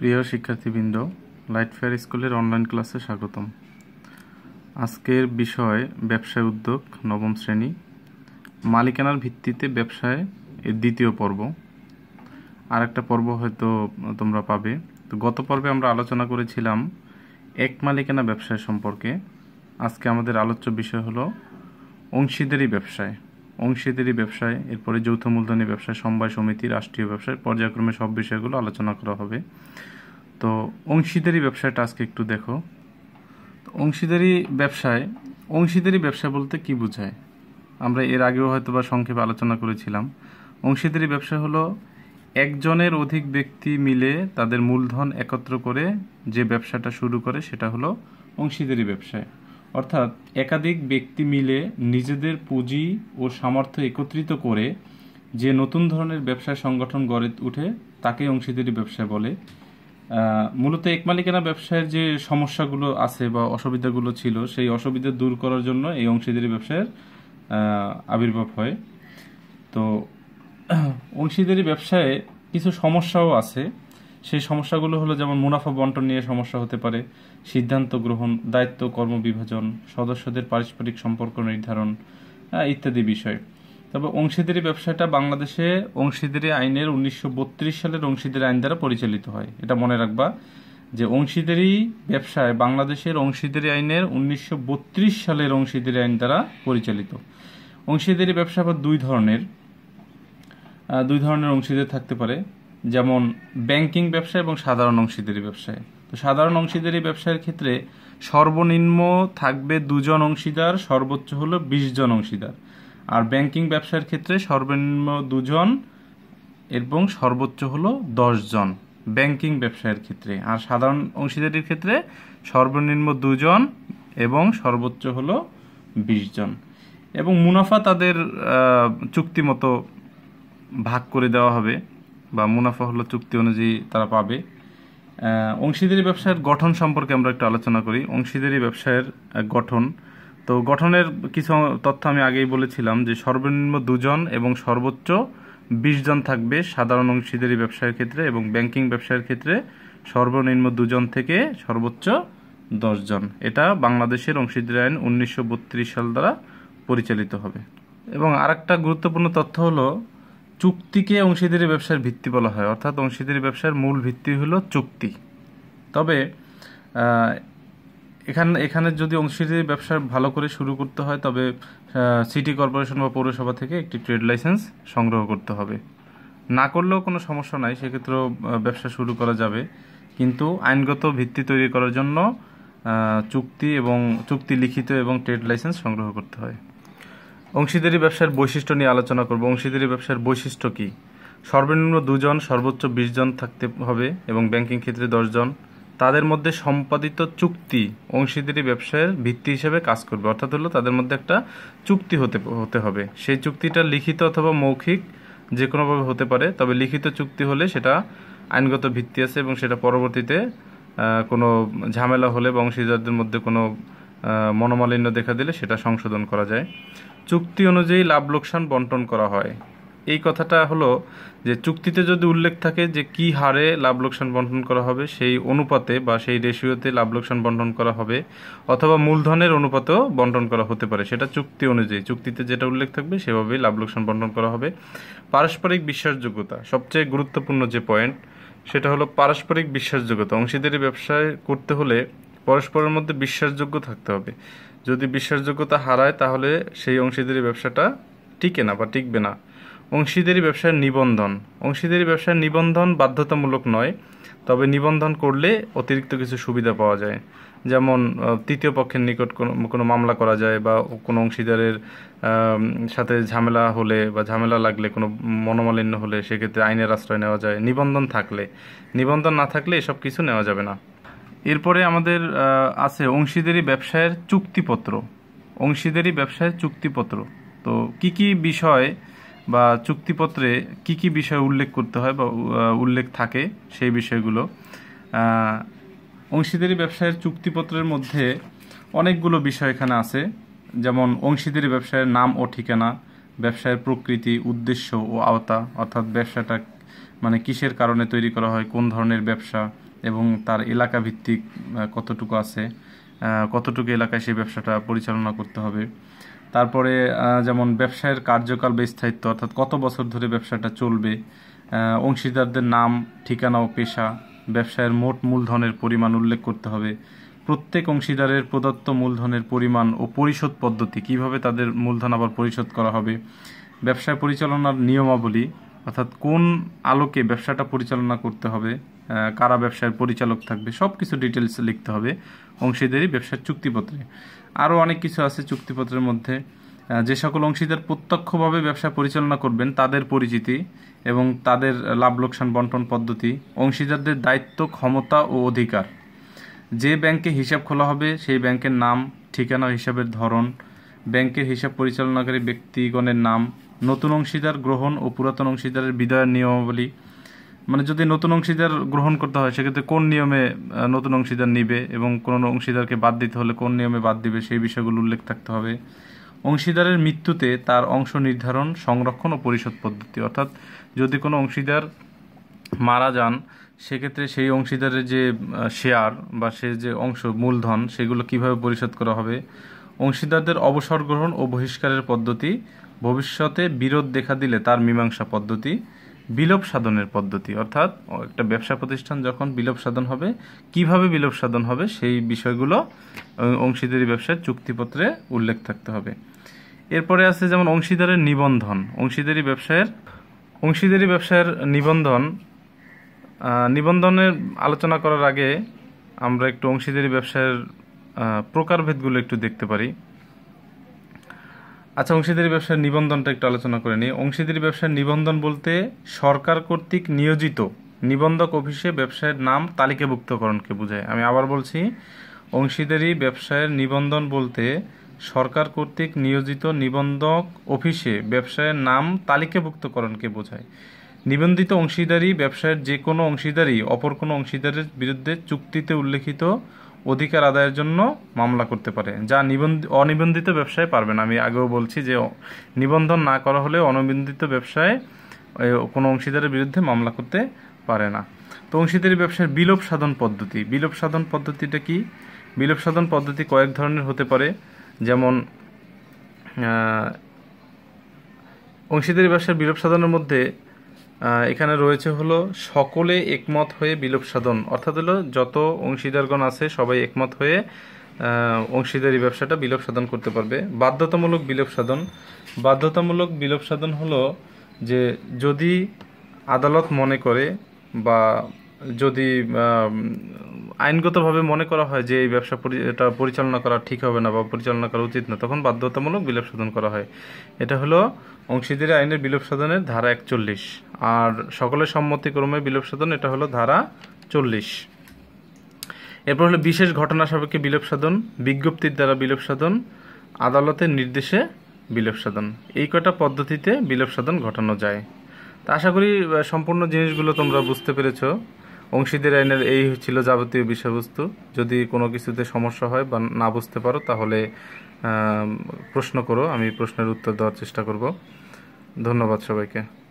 প্রিয় শিক্ষার্থীবৃন্দ light fair স্কুলের অনলাইন ক্লাসে স্বাগতম আজকের বিষয় ব্যবসায় উদ্যোগ নবম শ্রেণী মালিকানার ভিত্তিতে ব্যবসায় এর দ্বিতীয় পর্ব আর একটা পর্ব হয়তো তোমরা পাবে তো গত পর্বে আমরা আলোচনা করেছিলাম এক মালিকানা ব্যবসায় সম্পর্কে আজকে আমাদের আলোচ্য বিষয় হলো অংশীদারি ব্যবসায় অংশীদারি ব্যবসায় এরপরে যৌথ মূলধনি ব্যবসায় সমবায় সমিতি রাষ্ট্রীয় ব্যবসায় পর্যায়ক্রমে সব বিষয়গুলো আলোচনা করা হবে তো অংশীদারি ব্যবসায় টাস্ক একটু দেখো অংশীদারি ব্যবসায় অংশীদারি ব্যবসা বলতে কি বোঝায় আমরা এর আগেও হয়তো বা সংক্ষেপে আলোচনা করেছিলাম অংশীদারি ব্যবসা হলো একজনের অধিক ব্যক্তি মিলে তাদের মূলধন একত্র করে যে ব্যবসাটা শুরু করে সেটা হলো অংশীদারি ব্যবসায় অর্থাৎ একাধিক ব্যক্তি মিলে নিজেদের পুঁজি ও সামর্থ্য একত্রিত করে যে নতুন ধরনের ব্যবসা সংগঠন গড়ে উঠে তাকে অংশীদারি ব্যবসা বলে মূলত এক মালিকানা ব্যবসায়ের যে সমস্যাগুলো আছে বা অসুবিধাগুলো ছিল সেই অসুবিধা দূর করার জন্য এই অংশীদারি ব্যবসায়ের আবির্ভাব হয় তো অংশীদারি ব্যবসায় কিছু সমস্যাও আছে সেই সমস্যাগুলো হলো যেমন মুনাফা বন্টন নিয়ে সমস্যা হতে পারে সিদ্ধান্ত গ্রহণ দায়িত্ব কর্মবিভাজন সদস্যদের পারস্পরিক সম্পর্ক নির্ধারণ ইত্যাদি বিষয় তবে অংশীদারি ব্যবসাটা বাংলাদেশে অংশীদারি আইনের উনিশশো সালের অংশীদারি আইন দ্বারা পরিচালিত হয় এটা মনে রাখবা যে অংশীদারি ব্যবসায় বাংলাদেশের অংশীদারি আইনের উনিশশো সালের অংশীদারি আইন দ্বারা পরিচালিত অংশীদারি ব্যবসা আবার দুই ধরনের দুই ধরনের অংশীদার থাকতে পারে যেমন ব্যাংকিং ব্যবসা এবং সাধারণ অংশীদারি ব্যবসায় তো সাধারণ অংশীদারি ব্যবসায়ের ক্ষেত্রে সর্বনিম্ন থাকবে দুজন অংশীদার সর্বোচ্চ হলো বিশ জন অংশীদার আর ব্যাংকিং ব্যবসার ক্ষেত্রে সর্বনিম্ন দুজন এবং সর্বোচ্চ হলো জন ব্যাংকিং ব্যবসায়ের ক্ষেত্রে আর সাধারণ অংশীদারির ক্ষেত্রে সর্বনিম্ন দুজন এবং সর্বোচ্চ হলো বিশ জন এবং মুনাফা তাদের চুক্তিমতো ভাগ করে দেওয়া হবে বা মুনাফা হলো চুক্তি অনুযায়ী তারা পাবে অংশীদারি ব্যবসায়ের গঠন সম্পর্কে আমরা একটু আলোচনা করি অংশীদারি ব্যবসায়ের গঠন তো গঠনের কিছু তথ্য আমি আগেই বলেছিলাম যে সর্বনিম্ন দুজন এবং সর্বোচ্চ বিশ জন থাকবে সাধারণ অংশীদারি ব্যবসায়ের ক্ষেত্রে এবং ব্যাংকিং ব্যবসায়ের ক্ষেত্রে সর্বনিম্ন দুজন থেকে সর্বোচ্চ জন এটা বাংলাদেশের অংশীদারি আইন উনিশশো সাল দ্বারা পরিচালিত হবে এবং আরেকটা গুরুত্বপূর্ণ তথ্য হলো চুক্তিকে অংশীদারি ব্যবসার ভিত্তি বলা হয় অর্থাৎ অংশীদারি ব্যবসার মূল ভিত্তি হলো চুক্তি তবে এখানে এখানে যদি অংশীদারি ব্যবসা ভালো করে শুরু করতে হয় তবে সিটি কর্পোরেশন বা পৌরসভা থেকে একটি ট্রেড লাইসেন্স সংগ্রহ করতে হবে না করলেও কোনো সমস্যা নাই সেক্ষেত্রেও ব্যবসা শুরু করা যাবে কিন্তু আইনগত ভিত্তি তৈরি করার জন্য চুক্তি এবং চুক্তি লিখিত এবং ট্রেড লাইসেন্স সংগ্রহ করতে হয় অংশীদারি ব্যবসার বৈশিষ্ট্য নিয়ে আলোচনা করব অংশীদারি ব্যবসার বৈশিষ্ট্য কী সর্বনিম্ন দুজন সর্বোচ্চ বিশ জন থাকতে হবে এবং ব্যাংকিং ক্ষেত্রে দশজন তাদের মধ্যে সম্পাদিত চুক্তি অংশীদারি ব্যবসায়ের ভিত্তি হিসেবে কাজ করবে অর্থাৎ হলো তাদের মধ্যে একটা চুক্তি হতে হতে হবে সেই চুক্তিটা লিখিত অথবা মৌখিক যে কোনোভাবে হতে পারে তবে লিখিত চুক্তি হলে সেটা আইনগত ভিত্তি আছে এবং সেটা পরবর্তীতে কোনো ঝামেলা হলে বা অংশীদারদের মধ্যে কোনো মনোমালিন্য দেখা দিলে সেটা সংশোধন করা যায় চুক্তি অনুযায়ী লাভ লোকসান বন্টন করা হয় এই কথাটা হলো যে চুক্তিতে যদি উল্লেখ থাকে যে কি হারে লাভ লোকসান বন্টন করা হবে সেই অনুপাতে বা সেই রেশিওতে লাভ লোকসান বন্টন করা হবে অথবা মূলধনের অনুপাতেও বন্টন করা হতে পারে সেটা চুক্তি অনুযায়ী চুক্তিতে যেটা উল্লেখ থাকবে সেভাবেই লাভ লোকসান বন্টন করা হবে পারস্পরিক বিশ্বাসযোগ্যতা সবচেয়ে গুরুত্বপূর্ণ যে পয়েন্ট সেটা হলো পারস্পরিক বিশ্বাসযোগ্যতা অংশীদারি ব্যবসায় করতে হলে পরস্পরের মধ্যে বিশ্বাসযোগ্য থাকতে হবে যদি বিশ্বাসযোগ্যতা হারায় তাহলে সেই অংশীদারি ব্যবসাটা টিকে না বা টিকবে না অংশীদারি ব্যবসার নিবন্ধন অংশীদারি ব্যবসার নিবন্ধন বাধ্যতামূলক নয় তবে নিবন্ধন করলে অতিরিক্ত কিছু সুবিধা পাওয়া যায় যেমন তৃতীয় পক্ষের নিকট কোনো কোনো মামলা করা যায় বা কোনো অংশীদারের সাথে ঝামেলা হলে বা ঝামেলা লাগলে কোনো মনোমালিন্য হলে সেক্ষেত্রে আইনের আশ্রয় নেওয়া যায় নিবন্ধন থাকলে নিবন্ধন না থাকলে এসব কিছু নেওয়া যাবে না এরপরে আমাদের আছে অংশীদারি ব্যবসায়ের চুক্তিপত্র অংশীদারি ব্যবসায়ের চুক্তিপত্র তো কি কি বিষয় বা চুক্তিপত্রে কি কি বিষয় উল্লেখ করতে হয় বা উল্লেখ থাকে সেই বিষয়গুলো অংশীদারি ব্যবসায়ের চুক্তিপত্রের মধ্যে অনেকগুলো বিষয় এখানে আছে যেমন অংশীদারি ব্যবসায়ের নাম ও ঠিকানা ব্যবসায়ের প্রকৃতি উদ্দেশ্য ও আওতা অর্থাৎ ব্যবসাটা মানে কিসের কারণে তৈরি করা হয় কোন ধরনের ব্যবসা এবং তার এলাকা ভিত্তিক কতটুকু আছে কতটুকু এলাকায় সেই ব্যবসাটা পরিচালনা করতে হবে তারপরে যেমন ব্যবসায়ের কার্যকাল বা স্থায়িত্ব অর্থাৎ কত বছর ধরে ব্যবসাটা চলবে অংশীদারদের নাম ঠিকানা ও পেশা ব্যবসায়ের মোট মূলধনের পরিমাণ উল্লেখ করতে হবে প্রত্যেক অংশীদারের প্রদত্ত মূলধনের পরিমাণ ও পরিশোধ পদ্ধতি কিভাবে তাদের মূলধন আবার পরিশোধ করা হবে ব্যবসায় পরিচালনার নিয়মাবলী অর্থাৎ কোন আলোকে ব্যবসাটা পরিচালনা করতে হবে কারা ব্যবসার পরিচালক থাকবে সব কিছু ডিটেলস লিখতে হবে অংশীদারি ব্যবসার চুক্তিপত্রে আরও অনেক কিছু আছে চুক্তিপত্রের মধ্যে যে সকল অংশীদার প্রত্যক্ষভাবে ব্যবসা পরিচালনা করবেন তাদের পরিচিতি এবং তাদের লাভ লোকসান বন্টন পদ্ধতি অংশীদারদের দায়িত্ব ক্ষমতা ও অধিকার যে ব্যাংকে হিসাব খোলা হবে সেই ব্যাংকের নাম ঠিকানা হিসাবের ধরন ব্যাংকের হিসাব পরিচালনাকারী ব্যক্তিগণের নাম নতুন অংশীদার গ্রহণ ও পুরাতন অংশীদারের বিদায়ের নিয়মাবলী মানে যদি নতুন অংশীদার গ্রহণ করতে হয় সেক্ষেত্রে কোন নিয়মে নতুন অংশীদার নিবে এবং কোন অংশীদারকে বাদ দিতে হলে কোন নিয়মে বাদ দিবে সেই বিষয়গুলো উল্লেখ থাকতে হবে অংশীদারের মৃত্যুতে তার অংশ নির্ধারণ সংরক্ষণ ও পরিশোধ পদ্ধতি অর্থাৎ যদি কোনো অংশীদার মারা যান সেক্ষেত্রে সেই অংশীদারের যে শেয়ার বা সে যে অংশ মূলধন সেগুলো কিভাবে পরিশোধ করা হবে অংশীদারদের অবসর গ্রহণ ও বহিষ্কারের পদ্ধতি ভবিষ্যতে বিরোধ দেখা দিলে তার মীমাংসা পদ্ধতি বিলোপ সাধনের পদ্ধতি অর্থাৎ একটা ব্যবসা প্রতিষ্ঠান যখন বিলোপ সাধন হবে কিভাবে বিলোপ সাধন হবে সেই বিষয়গুলো অংশীদারি ব্যবসার চুক্তিপত্রে উল্লেখ থাকতে হবে এরপরে আছে যেমন অংশীদারের নিবন্ধন অংশীদারি ব্যবসায়ের অংশীদারি ব্যবসায়ের নিবন্ধন নিবন্ধনের আলোচনা করার আগে আমরা একটু অংশীদারি ব্যবসায়ের প্রকারভেদগুলো একটু দেখতে পারি আচ্ছা অংশীদারি ব্যবসার নিবন্ধনটা একটু আলোচনা করে নিই অংশীদারি ব্যবসার নিবন্ধন বলতে সরকার কর্তৃক নিয়োজিত নিবন্ধক অফিসে ব্যবসায়ের নাম তালিকাভুক্তকরণকে বোঝায় আমি আবার বলছি অংশীদারি ব্যবসায়ের নিবন্ধন বলতে সরকার কর্তৃক নিয়োজিত নিবন্ধক অফিসে ব্যবসায়ের নাম তালিকাভুক্তকরণকে বোঝায় নিবন্ধিত অংশীদারি ব্যবসায়ের যে কোনো অংশীদারি অপর কোনো অংশীদারের বিরুদ্ধে চুক্তিতে উল্লেখিত অধিকার আদায়ের জন্য মামলা করতে পারে যা নিবন্ধ অনিবন্ধিত ব্যবসায় পারবে না আমি আগেও বলছি যে নিবন্ধন না করা হলে অনিবন্ধিত ব্যবসায় কোনো অংশীদারের বিরুদ্ধে মামলা করতে পারে না তো অংশীদারি ব্যবসার বিলোপ সাধন পদ্ধতি বিলোপ সাধন পদ্ধতিটা কি বিলোপ সাধন পদ্ধতি কয়েক ধরনের হতে পারে যেমন অংশীদারি ব্যবসার বিলোপ সাধনের মধ্যে এখানে রয়েছে হলো সকলে একমত হয়ে বিলোপ সাধন অর্থাৎ হলো যত অংশীদারগণ আছে সবাই একমত হয়ে অংশীদারি ব্যবসাটা বিলোপ সাধন করতে পারবে বাধ্যতামূলক বিলোপ সাধন বাধ্যতামূলক বিলোপ সাধন হলো যে যদি আদালত মনে করে বা যদি আইনগতভাবে মনে করা হয় যে এই ব্যবসা এটা পরিচালনা করা ঠিক হবে না বা পরিচালনা করা উচিত না তখন বাধ্যতামূলক বিলোপ সাধন করা হয় এটা হলো অংশীদারি আইনের বিলোপ সাধনের ধারা একচল্লিশ আর সকলের সম্মতিক্রমে বিলোপ সাধন এটা হলো ধারা চল্লিশ এরপর হলো বিশেষ ঘটনা সাপেক্ষে বিলোপ সাধন বিজ্ঞপ্তির দ্বারা বিলোপ সাধন আদালতের নির্দেশে বিলোপ সাধন এই কটা পদ্ধতিতে বিলোপ সাধন ঘটানো যায় তা আশা করি সম্পূর্ণ জিনিসগুলো তোমরা বুঝতে পেরেছো অংশীদের আইনের এই ছিল যাবতীয় বিষয়বস্তু যদি কোনো কিছুতে সমস্যা হয় বা না বুঝতে পারো তাহলে প্রশ্ন করো আমি প্রশ্নের উত্তর দেওয়ার চেষ্টা করব ধন্যবাদ সবাইকে